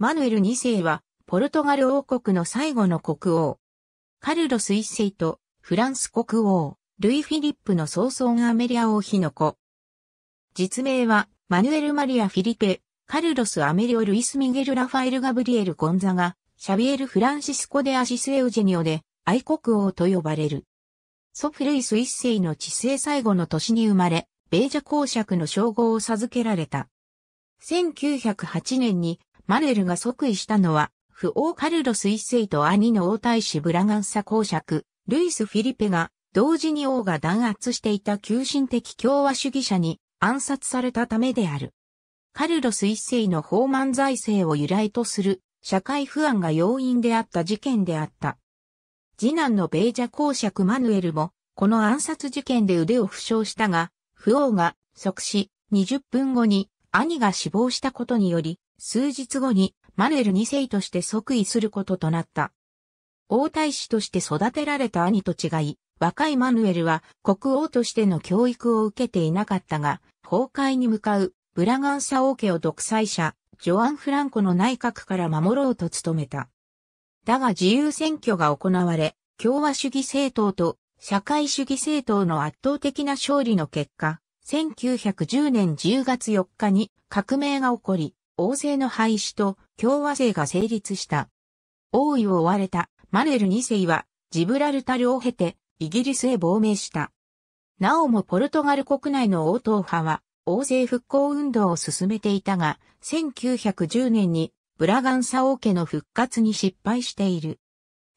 マヌエル2世は、ポルトガル王国の最後の国王。カルロス1世と、フランス国王、ルイ・フィリップの曹操がアメリア王妃の子。実名は、マヌエル・マリア・フィリペ、カルロス・アメリオ・ルイス・ミゲル・ラファエル・ガブリエル・ゴンザが、シャビエル・フランシスコ・デ・アシス・エウジェニオで、愛国王と呼ばれる。ソフルイス一世の治世最後の年に生まれ、ベージャ公爵の称号を授けられた。1908年にマレルが即位したのは、不王カルロス一世と兄の王太子ブラガンサ公爵、ルイス・フィリペが、同時に王が弾圧していた急進的共和主義者に暗殺されたためである。カルロス一世の法満財政を由来とする社会不安が要因であった事件であった。次男のベージャ公爵マヌエルも、この暗殺事件で腕を負傷したが、不王が即死、20分後に兄が死亡したことにより、数日後にマヌエル2世として即位することとなった。王太子として育てられた兄と違い、若いマヌエルは国王としての教育を受けていなかったが、崩壊に向かうブラガンサ王家を独裁者、ジョアン・フランコの内閣から守ろうと努めた。だが自由選挙が行われ、共和主義政党と社会主義政党の圧倒的な勝利の結果、1910年10月4日に革命が起こり、王政の廃止と共和制が成立した。王位を追われたマネル2世はジブラルタルを経てイギリスへ亡命した。なおもポルトガル国内の王党派は王政復興運動を進めていたが、1910年にブラガンサ王家の復活に失敗している。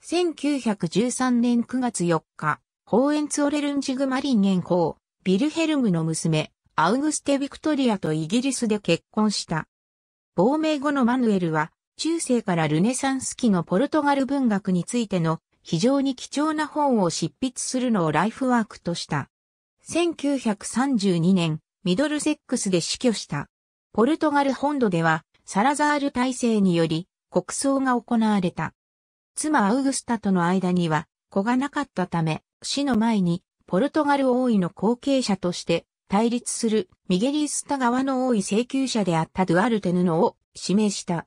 1913年9月4日、ホーエンツオレルンジグマリン元公、ビルヘルムの娘、アウグステ・ビクトリアとイギリスで結婚した。亡命後のマヌエルは、中世からルネサンス期のポルトガル文学についての非常に貴重な本を執筆するのをライフワークとした。1932年、ミドルセックスで死去した。ポルトガル本土では、サラザール体制により、国葬が行われた。妻アウグスタとの間には、子がなかったため、死の前に、ポルトガル王位の後継者として、対立するミゲリスタ側の多い請求者であったドゥアルテヌノを指名した。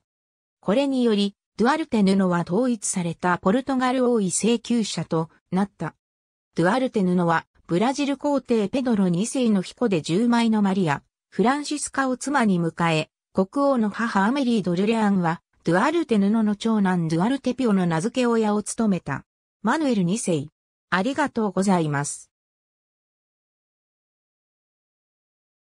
これにより、ドゥアルテヌノは統一されたポルトガル多い請求者となった。ドゥアルテヌノはブラジル皇帝ペドロ2世の彦で10枚のマリア、フランシスカを妻に迎え、国王の母アメリー・ドルレアンは、ドゥアルテノの長男ドゥアルテピオの名付け親を務めた。マヌエル2世。ありがとうございます。